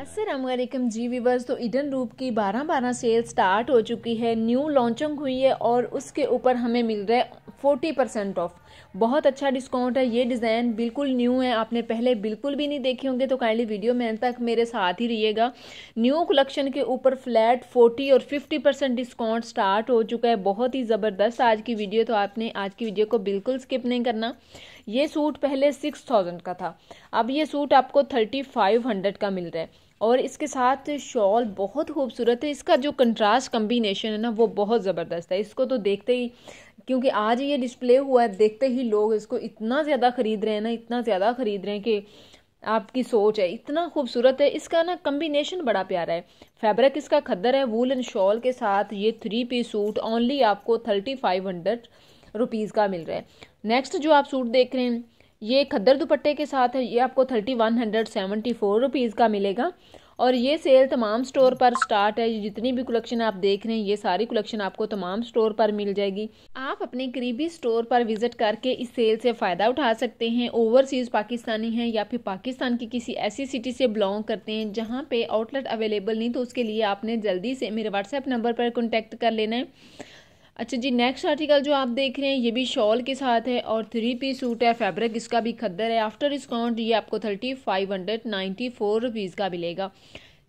Aslam ji viewers तो Eden robe की 12 12 cell start हो चुकी है न्यू लॉन्चिंग हुई है और उसके ऊपर हमें मिल रहा है फोर्टी परसेंट ऑफ बहुत अच्छा डिस्काउंट है ये डिज़ाइन बिल्कुल न्यू है आपने पहले बिल्कुल भी नहीं देखे होंगे तो काइंडली वीडियो में तक मेरे साथ ही रहिएगा न्यू कलेक्शन के ऊपर फ्लैट फोर्टी और फिफ्टी परसेंट डिस्काउंट स्टार्ट हो चुका है बहुत ही ज़बरदस्त आज की वीडियो तो आपने आज की वीडियो को बिल्कुल स्किप नहीं करना ये सूट पहले सिक्स थाउजेंड का था अब ये सूट आपको थर्टी फाइव हंड्रेड का मिल रहा है और इसके साथ शॉल बहुत खूबसूरत है इसका जो कंट्रास्ट कम्बिनेशन है ना वो बहुत ज़बरदस्त है इसको तो देखते ही क्योंकि आज ये डिस्प्ले हुआ है देखते ही लोग इसको इतना ज़्यादा ख़रीद रहे हैं ना इतना ज़्यादा ख़रीद रहे हैं कि आपकी सोच है इतना खूबसूरत है इसका ना कम्बिनेशन बड़ा प्यारा है फैब्रिक इसका खद्दर है वूल एंड शॉल के साथ ये थ्री पीस सूट ओनली आपको थर्टी फाइव हंड्रेड रुपीज़ का मिल रहा है नेक्स्ट जो आप सूट देख रहे हैं ये खद्दर दुपट्टे के साथ है ये आपको thirty one hundred seventy four rupees का मिलेगा और ये सेल तमाम स्टोर पर स्टार्ट है जितनी भी कलेक्शन आप देख रहे हैं ये सारी कलेक्शन आपको तमाम स्टोर पर मिल जाएगी आप अपने करीबी स्टोर पर विजिट करके इस सेल से फ़ायदा उठा सकते हैं ओवरसीज़ पाकिस्तानी हैं या फिर पाकिस्तान की किसी ऐसी सिटी से बिलोंग करते हैं जहाँ पे आउटलेट अवेलेबल नहीं तो उसके लिए आपने जल्दी से मेरे व्हाट्सएप नंबर पर कॉन्टैक्ट कर लेना है अच्छा जी नेक्स्ट आर्टिकल जो आप देख रहे हैं ये भी शॉल के साथ है और थ्री पी सूट है फैब्रिक इसका भी खद्दर है आफ्टर डिस्काउंट ये आपको thirty five hundred ninety four rupees का मिलेगा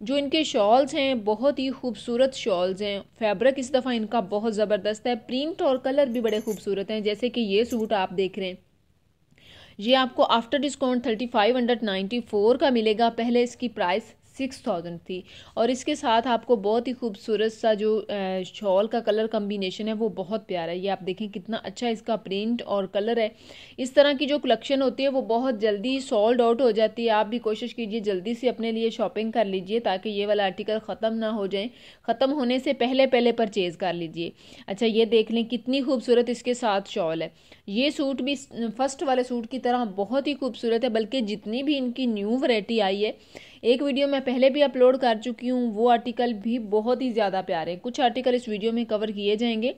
जो इनके शॉल्स हैं बहुत ही खूबसूरत शॉल्स हैं फैब्रिक इस दफ़ा इनका बहुत ज़बरदस्त है प्रिंट और कलर भी बड़े खूबसूरत हैं जैसे कि ये सूट आप देख रहे हैं ये आपको after discount thirty five hundred ninety four का मिलेगा पहले इसकी प्राइस सिक्स थाउजेंड थी और इसके साथ आपको बहुत ही खूबसूरत सा जो शॉल का कलर कम्बिनेशन है वो बहुत प्यारा है ये आप देखें कितना अच्छा इसका प्रिंट और कलर है इस तरह की जो कलेक्शन होती है वो बहुत जल्दी सॉल्ड आउट हो जाती है आप भी कोशिश कीजिए जल्दी से अपने लिए शॉपिंग कर लीजिए ताकि ये वाला आर्टिकल ख़त्म ना हो जाए ख़त्म होने से पहले पहले परचेज़ कर लीजिए अच्छा ये देख लें कितनी खूबसूरत इसके साथ शॉल है ये सूट भी फर्स्ट वाले सूट की तरह बहुत ही खूबसूरत है बल्कि जितनी भी इनकी न्यू वरायटी आई है एक वीडियो मैं पहले भी अपलोड कर चुकी हूँ वो आर्टिकल भी बहुत ही ज़्यादा प्यारे कुछ आर्टिकल इस वीडियो में कवर किए जाएंगे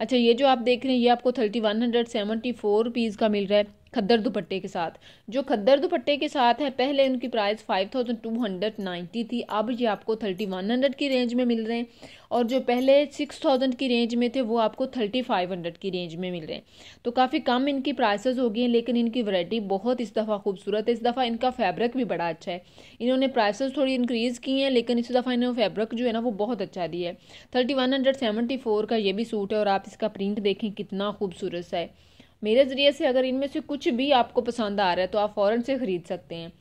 अच्छा ये जो आप देख रहे हैं ये आपको thirty one hundred seventy four rupees का मिल रहा है खद्दर दुपट्टे के साथ जो खद्दर दुपट्टे के साथ है पहले उनकी price five thousand two hundred ninety थी अब ये आपको थर्टी वन हंड्रेड की रेंज में मिल रहे हैं और जो पहले सिक्स थाउजेंड की रेंज में थे वो आपको थर्टी फाइव हंड्रेड की रेंज में मिल रहे हैं तो काफ़ी कम इनकी प्राइसेस हो गई हैं लेकिन इनकी वरायटी बहुत इस दफ़ा खूबसूरत है इस दफ़ा इनका फैब्रिक भी बड़ा अच्छा है इन्होंने प्राइसेस थोड़ी इंक्रीज़ की हैं लेकिन इस दफ़ा इन्होंने फैब्रिक जो है ना वो बहुत अच्छा दिया है thirty one hundred seventy four का ये भी सूट है और आप इसका प्रिंट देखें कितना खूबसूरत है मेरे ज़रिए से अगर इनमें से कुछ भी आपको पसंद आ रहा है तो आप फ़ौरन से ख़रीद सकते हैं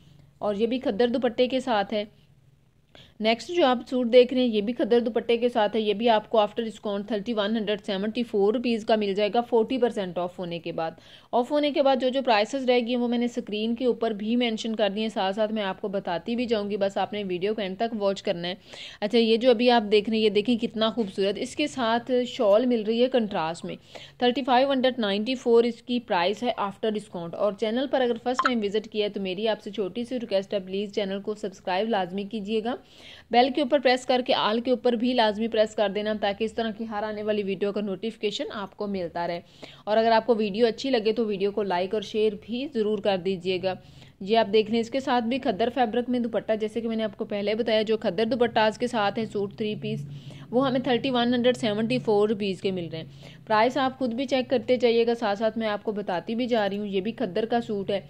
और ये भी खद्दर दुपट्टे के साथ है नेक्स्ट जो आप सूट देख रहे हैं ये भी खदर दुपट्टे के साथ है ये भी आपको after discount thirty one hundred seventy four rupees का मिल जाएगा फोर्टी परसेंट ऑफ होने के बाद ऑफ होने के बाद जो जो प्राइसेस रहेगी वो मैंने स्क्रीन के ऊपर भी मैंशन कर दिए साथ साथ मैं आपको बताती भी जाऊँगी बस आपने वीडियो को एंड तक वॉच करना है अच्छा ये जो अभी आप देख रहे हैं ये देखें कितना खूबसूरत इसके साथ शॉल मिल रही है कंट्रास्ट में thirty five hundred ninety four इसकी प्राइस है आफ्टर डिस्काउंट और चैनल पर अगर फर्स्ट टाइम विजिट किया है तो मेरी आपसे छोटी सी रिक्वेस्ट है प्लीज़ चैनल को सब्सक्राइब लाजमी कीजिएगा बेल के ऊपर प्रेस करके आल के ऊपर भी लाजमी प्रेस कर देना ताकि इस तरह की हर आने वाली वीडियो का नोटिफिकेशन आपको मिलता रहे और अगर आपको वीडियो अच्छी लगे तो वीडियो को लाइक और शेयर भी ज़रूर कर दीजिएगा ये आप देख रहे हैं इसके साथ भी खद्दर फैब्रिक में दुपट्टा जैसे कि मैंने आपको पहले बताया जो खद्दर दुपट्टा के साथ है सूट थ्री पीस वो हमें thirty one hundred seventy four rupees के मिल रहे हैं प्राइस आप खुद भी चेक करते जाइएगा साथ साथ मैं आपको बताती भी जा रही हूँ ये भी खद्दर का सूट है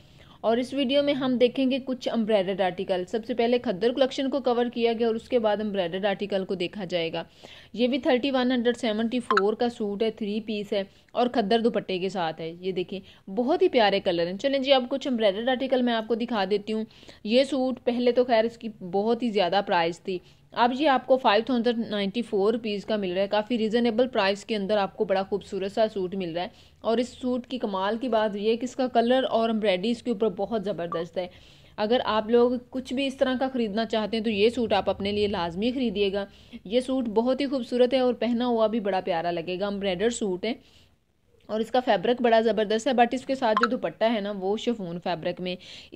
और इस वीडियो में हम देखेंगे कुछ अम्ब्रेडेड आर्टिकल सबसे पहले खद्दर कलेक्शन को कवर किया गया और उसके बाद अम्ब्रेडेड आर्टिकल को देखा जाएगा ये भी thirty one hundred seventy four का सूट है थ्री पीस है और खद्दर दुपट्टे के साथ है ये देखिए बहुत ही प्यारे कलर हैं चलें जी अब कुछ अम्ब्रेडेड आर्टिकल मैं आपको दिखा देती हूँ ये सूट पहले तो खैर इसकी बहुत ही ज़्यादा प्राइस थी अब ये आपको five thousand ninety four piece का मिल रहा है काफ़ी रीज़नेबल प्राइस के अंदर आपको बड़ा खूबसूरत सा सूट मिल रहा है और इस सूट की कमाल की बात यह कि इसका कलर और एम्ब्रॉयडरी इसके ऊपर बहुत ज़बरदस्त है अगर आप लोग कुछ भी इस तरह का ख़रीदना चाहते हैं तो ये सूट आप अपने लिए लाजमी ख़रीदिएगा ये सूट बहुत ही खूबसूरत है और पहना हुआ भी बड़ा प्यारा लगेगा एम्ब्रॉयडर सूट है और इसका फैब्रिक बड़ा ज़बरदस्त है बट इसके साथ जो दुपट्टा है ना वो शफून फैब्रिक में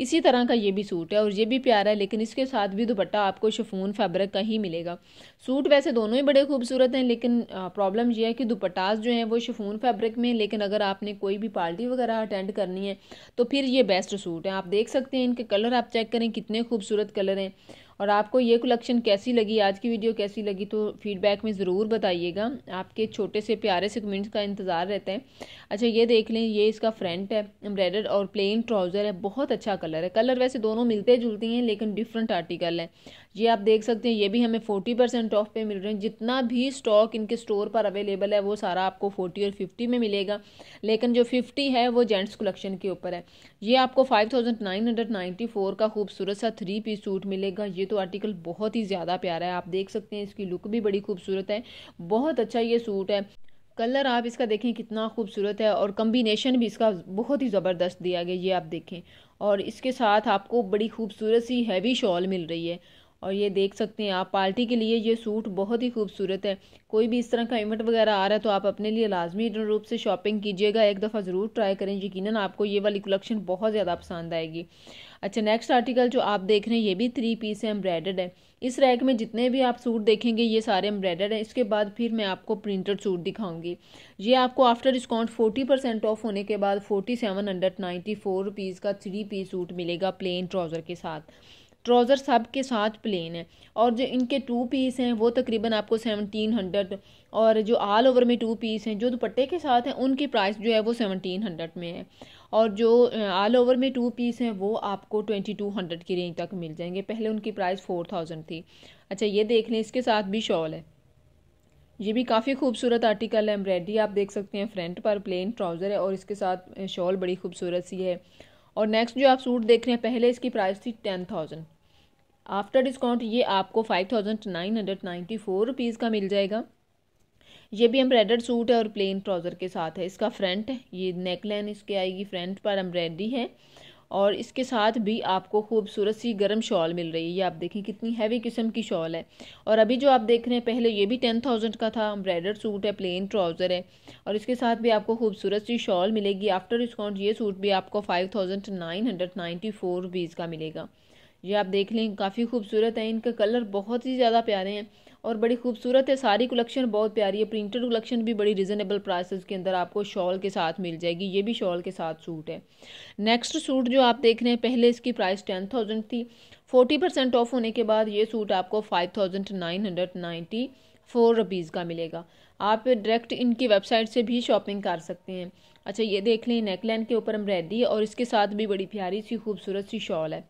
इसी तरह का ये भी सूट है और ये भी प्यारा है लेकिन इसके साथ भी दुपट्टा आपको शफून फैब्रिक का ही मिलेगा सूट वैसे दोनों ही बड़े खूबसूरत हैं लेकिन प्रॉब्लम यह है कि दुपट्टास जो हैं वो शफून फैब्रिक में लेकिन अगर आपने कोई भी पार्टी वगैरह अटेंड करनी है तो फिर ये बेस्ट सूट है आप देख सकते हैं इनके कलर आप चेक करें कितने खूबसूरत कलर हैं और आपको ये कलेक्शन कैसी लगी आज की वीडियो कैसी लगी तो फीडबैक में ज़रूर बताइएगा आपके छोटे से प्यारे से कमेंट्स का इंतज़ार रहता है अच्छा ये देख लें ये इसका फ्रंट है एम्ब्रॉयडर और प्लेन ट्राउज़र है बहुत अच्छा कलर है कलर वैसे दोनों मिलते जुलते हैं लेकिन डिफरेंट आर्टिकल है ये आप देख सकते हैं ये भी हमें फोर्टी परसेंट ऑफ पे मिल रहे हैं जितना भी स्टॉक इनके स्टोर पर अवेलेबल है वो सारा आपको फोर्टी और फिफ्टी में मिलेगा लेकिन जो फिफ्टी है वो जेंट्स कलेक्शन के ऊपर है ये आपको five thousand nine hundred ninety four का खूबसूरत सा थ्री पीस सूट मिलेगा ये तो आर्टिकल बहुत ही ज़्यादा प्यारा है आप देख सकते हैं इसकी लुक भी बड़ी खूबसूरत है बहुत अच्छा ये सूट है कलर आप इसका देखें कितना खूबसूरत है और कम्बिनेशन भी इसका बहुत ही ज़बरदस्त दिया गया ये आप देखें और इसके साथ आपको बड़ी खूबसूरत सी हैवी शॉल मिल रही है और ये देख सकते हैं आप पार्टी के लिए ये सूट बहुत ही खूबसूरत है कोई भी इस तरह का इवेंट वगैरह आ रहा है तो आप अपने लिए लाजमी रूप से शॉपिंग कीजिएगा एक दफ़ा ज़रूर ट्राई करें यकीनन आपको ये वाली कलेक्शन बहुत ज़्यादा पसंद आएगी अच्छा नेक्स्ट आर्टिकल जो आप देख रहे हैं ये भी थ्री पीस है एम्ब्रॉयडर्ड है इस रैक में जितने भी आप सूट देखेंगे ये सारे एम्ब्रॉयडर्ड हैं इसके बाद फिर मैं आपको प्रिंटेड सूट दिखाऊंगी ये आपको after discount forty percent off होने के बाद forty seven hundred ninety four rupees का थ्री पीस सूट मिलेगा प्लेन ट्राउज़र के साथ ट्राउज़र सब के साथ प्लेन है और जो इनके टू पीस हैं वो तकरीबन आपको सेवनटीन हंड्रेड और जो आल ओवर में टू पीस हैं जो दुपट्टे के साथ हैं उनकी प्राइस जो है वो सेवनटीन हंड्रेड में है और जो आल ओवर में टू पीस हैं वो आपको ट्वेंटी टू हंड्रेड की रेंज तक मिल जाएंगे पहले उनकी प्राइस फोर थाउजेंड थी अच्छा ये देख लें इसके साथ भी शॉल है ये भी काफ़ी खूबसूरत आर्टिकल है एम्ब्रॉयडरी आप देख सकते हैं फ्रंट पर प्लेन ट्राउज़र है और इसके साथ शॉल बड़ी खूबसूरत सी है और नेक्स्ट जो आप सूट देख रहे हैं पहले इसकी प्राइस थी टेन थाउजेंड आफ्टर डिस्काउंट ये आपको five thousand nine hundred ninety four rupees का मिल जाएगा ये भी एम्ब्रॉयडर सूट है और प्लेन ट्राउज़र के साथ है इसका फ्रंट ये नेक लाइन इसके आएगी फ्रंट पर एम्ब्रॉयडरी है और इसके साथ भी आपको खूबसूरत सी गर्म शॉल मिल रही है ये आप देखें कितनी हैवी किस्म की शॉल है और अभी जो आप देख रहे हैं पहले ये भी टेन थाउजेंड का था एम्ब्रॉयडर सूट है प्लेन ट्राउज़र है और इसके साथ भी आपको खूबसूरत सी शॉल मिलेगी आफ्टर डिस्काउंट ये सूट भी आपको five thousand nine hundred ninety four rupees का मिलेगा ये आप देख लें काफ़ी खूबसूरत है इनका कलर बहुत ही ज़्यादा प्यारे हैं और बड़ी खूबसूरत है सारी कलेक्शन बहुत प्यारी है प्रिंटेड कलेक्शन भी बड़ी रिजनेबल प्राइसेस के अंदर आपको शॉल के साथ मिल जाएगी ये भी शॉल के साथ सूट है नेक्स्ट सूट जो आप देख रहे हैं पहले इसकी प्राइस टेन थाउजेंड थी फोर्टी परसेंट ऑफ होने के बाद ये सूट आपको five thousand nine hundred ninety four rupees का मिलेगा आप डायरेक्ट इनकी वेबसाइट से भी शॉपिंग कर सकते हैं अच्छा ये देख लें नेकलैंड के ऊपर एम्ब्रॉयडरी और इसके साथ भी बड़ी प्यारी सी खूबसूरत सी शॉल है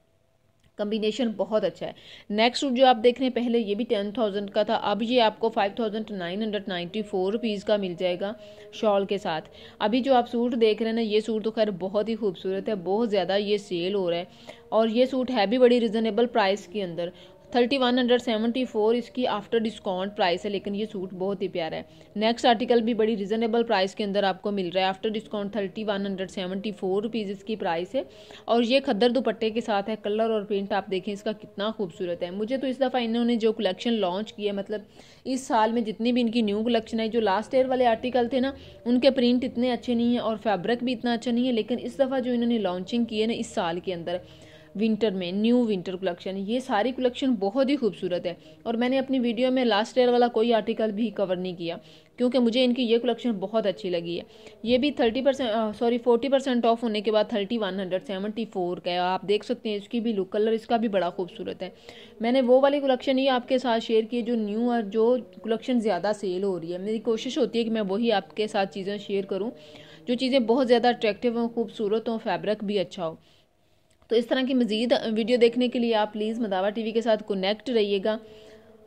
कम्बिनेशन बहुत अच्छा है नेक्स्ट सूट जो आप देख रहे हैं पहले ये भी टेन थाउजेंड का था अब ये आपको five thousand nine hundred ninety four rupees का मिल जाएगा शॉल के साथ अभी जो आप सूट देख रहे हैं ना ये सूट तो खैर बहुत ही खूबसूरत है बहुत ज़्यादा ये सेल हो रहा है और ये सूट है भी बड़ी रिजनेबल प्राइस के अंदर thirty one hundred seventy four इसकी आफ्टर डिस्काउंट प्राइस है लेकिन ये सूट बहुत ही प्यारा है नेक्स्ट आर्टिकल भी बड़ी रिजनेबल प्राइस के अंदर आपको मिल रहा है after discount thirty one hundred seventy four rupees इसकी प्राइस है और ये खद्दर दुपट्टे के साथ है कलर और प्रिंट आप देखें इसका कितना खूबसूरत है मुझे तो इस दफ़ा इन्होंने जो कलेक्शन लॉन्च किया मतलब इस साल में जितनी भी इनकी न्यू कलेक्शन है जो लास्ट ईयर वाले आर्टिकल थे ना उनके प्रिंट इतने अच्छे नहीं है और फैब्रिक भी इतना अच्छा नहीं है लेकिन इस दफ़ा जो इन्होंने लॉन्चिंग की है ना इस साल के अंदर विंटर में न्यू विंटर कलेक्शन ये सारी कलेक्शन बहुत ही खूबसूरत है और मैंने अपनी वीडियो में लास्ट ईयर वाला कोई आर्टिकल भी कवर नहीं किया क्योंकि मुझे इनकी ये कलेक्शन बहुत अच्छी लगी है ये भी thirty percent sorry forty percent off होने के बाद thirty one hundred seventy four का है आप देख सकते हैं इसकी भी लुक कलर इसका भी बड़ा खूबसूरत है मैंने वो वाली कलेक्शन ही आपके साथ शेयर की जो न्यू और जो कलेक्शन ज़्यादा सेल हो रही है मेरी कोशिश होती है कि मैं वही आपके साथ चीज़ें शेयर करूँ जो चीज़ें बहुत ज़्यादा अट्रैक्टिव हों खूबसूरत हों फैब्रिक भी अच्छा हो तो इस तरह की मज़ीद वीडियो देखने के लिए आप प्लीज़ मदावा टीवी के साथ कनेक्ट रहिएगा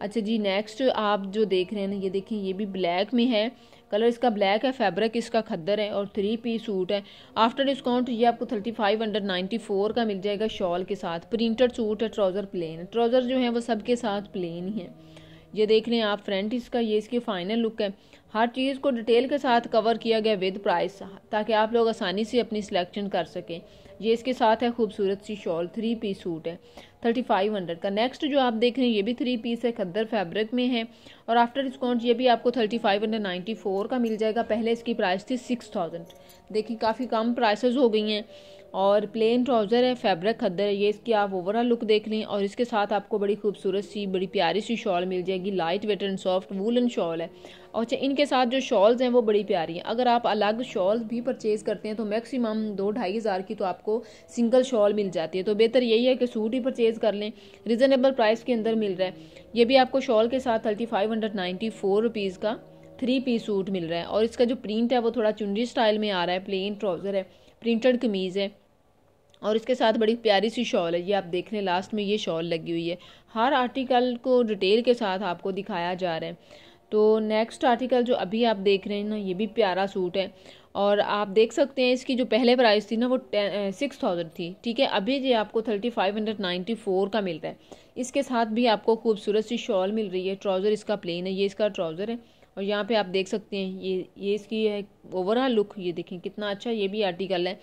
अच्छा जी नेक्स्ट आप जो देख रहे हैं ना ये देखिए ये भी ब्लैक में है कलर इसका ब्लैक है फैब्रिक इसका खद्दर है और थ्री पी सूट है आफ्टर डिस्काउंट ये आपको thirty five hundred ninety four का मिल जाएगा शॉल के साथ प्रिंटेड सूट है ट्राउज़र प्लेन ट्राउज़र जो है वो सबके साथ प्लेन ही है ये देख रहे हैं आप फ्रंट इसका ये इसकी फ़ाइनल लुक है हर चीज़ को डिटेल के साथ कवर किया गया विद प्राइस ताकि आप लोग आसानी से अपनी सिलेक्शन कर सकें ये इसके साथ है खूबसूरत सी शॉल थ्री पीस सूट है थर्टी फाइव हंड्रेड का नेक्स्ट जो आप देख रहे हैं ये भी थ्री पीस है खद्दर फैब्रिक में है और आफ्टर डिस्काउंट ये भी आपको thirty five hundred ninety four का मिल जाएगा पहले इसकी प्राइस थी सिक्स थाउजेंड देखिए काफ़ी कम प्राइसेस हो गई हैं और प्लेन ट्राउज़र है फैब्रिक खद्दर है ये इसकी आप ओवरऑल लुक देख लें और इसके साथ आपको बड़ी खूबसूरत सी बड़ी प्यारी सी शॉल मिल जाएगी light weight and soft woollen shawl है और अच्छा इनके साथ जो शॉल्स हैं वो बड़ी प्यारी हैं अगर आप अलग शॉल्स भी परचेज़ करते हैं तो मैक्सिमम दो ढाई हज़ार की तो आपको सिंगल शॉल मिल जाती है तो बेहतर यही है कि सूट ही परचेज़ कर लें रिजनेबल प्राइस के अंदर मिल रहा है ये भी आपको शॉल के साथ thirty five hundred ninety four rupees का थ्री पीस सूट मिल रहा है और इसका जो प्रिंट है वो थोड़ा चुनरी स्टाइल में आ रहा है प्लेन ट्राउज़र है प्रिंटेड कमीज़ है और इसके साथ बड़ी प्यारी सी शॉल है ये आप देख रहे हैं लास्ट में ये शॉल लगी हुई है हर आर्टिकल को डिटेल के साथ आपको दिखाया जा रहा है तो नेक्स्ट आर्टिकल जो अभी आप देख रहे हैं ना ये भी प्यारा सूट है और आप देख सकते हैं इसकी जो पहले प्राइस थी ना वो सिक्स थाउजेंड थी ठीक है अभी ये आपको thirty five hundred ninety four का मिल रहा है इसके साथ भी आपको खूबसूरत सी शॉल मिल रही है ट्राउज़र इसका प्लेन है ये इसका ट्राउज़र है और यहाँ पे आप देख सकते हैं ये ये इसकी है ओवरऑल लुक ये देखें कितना अच्छा ये भी आर्टिकल है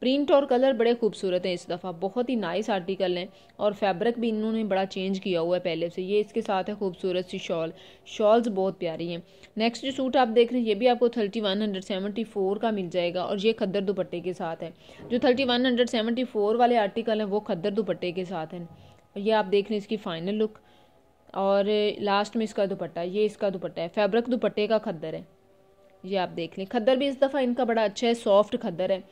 प्रिंट और कलर बड़े खूबसूरत हैं इस दफ़ा बहुत ही नाइस आर्टिकल हैं और फैब्रिक भी इन्होंने बड़ा चेंज किया हुआ है पहले से ये इसके साथ है खूबसूरत सी शॉल शॉल्स बहुत प्यारी हैं नेक्स्ट जो सूट आप देख रहे हैं ये भी आपको thirty one hundred seventy four का मिल जाएगा और ये खद्दर दुपट्टे के साथ है जो thirty one hundred seventy four वाले आर्टिकल हैं वो खद्दर दुपट्टे के साथ हैं और ये आप देख रहे हैं इसकी फ़ाइनल लुक और लास्ट में इसका दुपट्टा ये इसका दुपट्टा है फैब्रिक दुपट्टे का खद्दर है ये आप देख लें खद्दर भी इस दफ़ा इनका बड़ा अच्छा है सॉफ्ट खद्दर है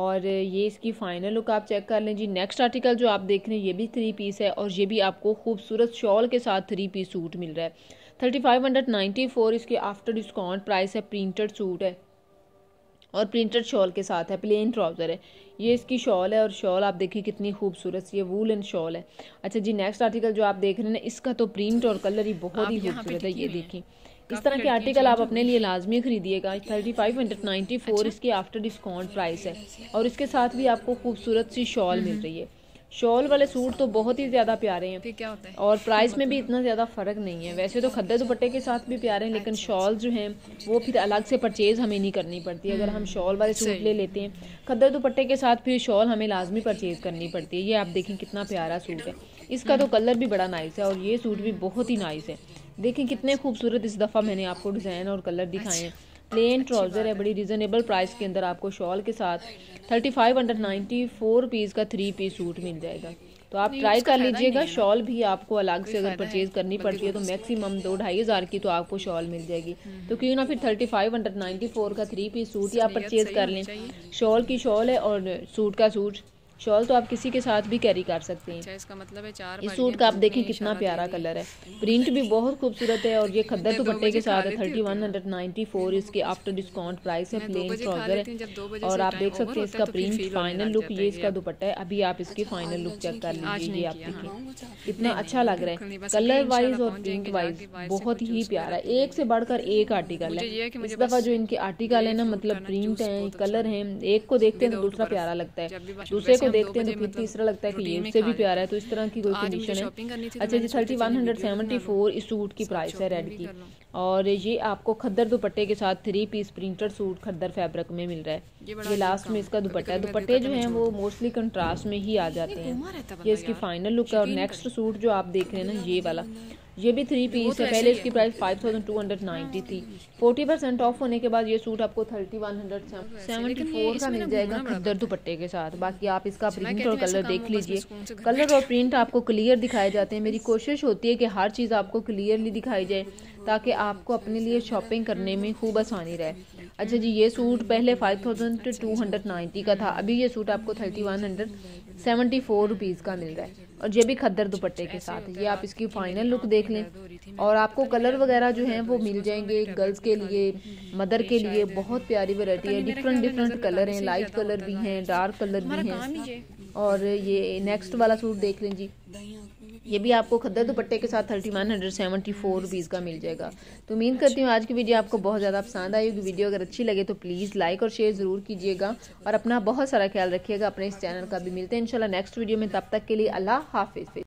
और ये इसकी फाइनल लुक आप चेक कर लें जी नेक्स्ट आर्टिकल जो आप देख रहे हैं ये भी थ्री पीस है और ये भी आपको खूबसूरत शॉल के साथ थ्री पीस सूट मिल रहा है thirty five hundred ninety four इसके आफ्टर डिस्काउंट प्राइस है प्रिंटेड सूट है और प्रिंटेड शॉल के साथ है प्लेन ट्राउज़र है ये इसकी शॉल है और शॉल आप देखिए कितनी खूबसूरत ये वूल एंड शॉल है अच्छा जी नेक्स्ट आर्टिकल जो आप देख रहे हैं ना इसका तो प्रिंट और कलर ही बहुत ही खूबसूरत है ये देखिए इस तरह के आर्टिकल आप अपने लिए लाजमी खरीदिएगा thirty five hundred ninety four इसकी आफ्टर डिस्काउंट प्राइस है और इसके साथ भी आपको खूबसूरत सी शॉल हम्म, मिल हम्म। रही है शॉल वाले सूट तो बहुत ही ज़्यादा प्यारे हैं क्या होता है और प्राइस में भी मतलब- इतना ज़्यादा फ़र्क नहीं है वैसे तो खद्दे दुपट्टे के साथ भी प्यारे हैं लेकिन अच्छा, अच्छा। शॉल जो हैं वो फिर अलग से परचेज़ हमें नहीं करनी पड़ती अगर हम हम्म, शॉल वाले सूट ले लेते हैं खद्दे दुपट्टे के साथ फिर शॉल हमें लाजमी परचेज़ करनी पड़ती है ये आप देखें कितना प्यारा सूट है इसका तो कलर हम्म। भी बड़ा नाइस है और ये सूट भी बहुत ही नाइस है देखें कितने खूबसूरत इस दफ़ा मैंने आपको डिज़ाइन और कलर दिखाए हैं प्लेन ट्राउज़र है बड़ी रिजनेबल प्राइस के अंदर आपको शॉल के साथ thirty five hundred ninety four piece का थ्री पीस सूट मिल जाएगा तो आप ट्राई कर लीजिएगा शॉल भी आपको अलग से अगर परचेज करनी पड़ती है तो मैक्सिमम दो ढाई हज़ार की तो आपको शॉल मिल जाएगी हम्म। तो क्यों ना फिर thirty five hundred ninety four का थ्री पीस सूट ही आप परचेज कर लें शॉल की शॉल है और सूट का सूट शॉल तो आप किसी के साथ भी कैरी कर सकते हैं अच्छा, इसका मतलब है चार इस सूट का आप देखें कितना प्यारा कलर है प्रिंट भी बहुत खूबसूरत है और ये खद्दर दुपट्टे के साथ है thirty one hundred ninety four इसके आफ्टर डिस्काउंट प्राइस है प्लेन ट्राउजर है और आप देख सकते हैं इसका प्रिंट फाइनल लुक ये इसका दुपट्टा है अभी आप इसकी फाइनल लुक चेक कर लीजिए आप हाँ। देखिए कितना अच्छा लग रहा है कलर वाइज और प्रिंट वाइज बहुत ही प्यारा है एक से बढ़कर एक आर्टिकल है इस दफा जो इनके आर्टिकल है ना मतलब प्रिंट है कलर अच्छा है एक को देखते हैं तो दूसरा प्यारा लगता है दूसरे को मतलब देखते हैं तो फिर मतलब तीसरा लगता है कि ये उससे भी प्यारा है तो इस तरह की कोई कंडीशन है तो अच्छा जी thirty one hundred seventy four इस सूट की प्राइस है रेड की और ये आपको खद्दर दुपट्टे के साथ थ्री पीस प्रिंटेड सूट खद्दर फैब्रिक में मिल रहा है ये लास्ट अच्छा में इसका दुपट्टा है दुपट्टे जो हैं वो मोस्टली कंट्रास्ट में ही आ जाते हैं ये इसकी फाइनल लुक है और नेक्स्ट सूट जो आप देख रहे हैं ना ये वाला ये भी थ्री पीस तो है पहले इसकी price five thousand two hundred ninety थी फोर्टी परसेंट ऑफ होने के बाद ये सूट आपको thirty one hundred seventy four का मिल जाएगा खद्दर दुपट्टे के साथ बाकी आप इसका प्रिंट और कलर देख लीजिए कलर और प्रिंट आपको क्लियर दिखाए जाते हैं मेरी कोशिश होती है कि हर चीज़ आपको क्लियरली दिखाई जाए ताकि आपको अपने लिए शॉपिंग करने में खूब आसानी रहे अच्छा जी ये सूट पहले five thousand two hundred ninety का था अभी ये सूट आपको thirty one hundred seventy four rupees का मिल रहा है और ये भी खद्दर दुपट्टे के साथ ये आप इसकी फाइनल लुक देख लें और आपको कलर वगैरह जो है वो मिल जाएंगे गर्ल्स के लिए मदर के लिए बहुत प्यारी वरायटी है डिफरेंट डिफरेंट कलर हैं लाइट कलर भी हैं डार्क कलर भी हैं और ये नेक्स्ट वाला सूट देख लें जी ये भी आपको खद्दा दुपट्टे के साथ thirty one hundred seventy four rupees का मिल जाएगा तो उम्मीद करती हूँ आज की वीडियो आपको बहुत ज़्यादा पसंद आई होगी वीडियो अगर अच्छी लगे तो प्लीज़ लाइक और शेयर ज़रूर कीजिएगा और अपना बहुत सारा ख्याल रखिएगा अपने इस चैनल का भी मिलते हैं इंशाल्लाह नेक्स्ट वीडियो में तब तक के लिए अल्लाह हाफिज़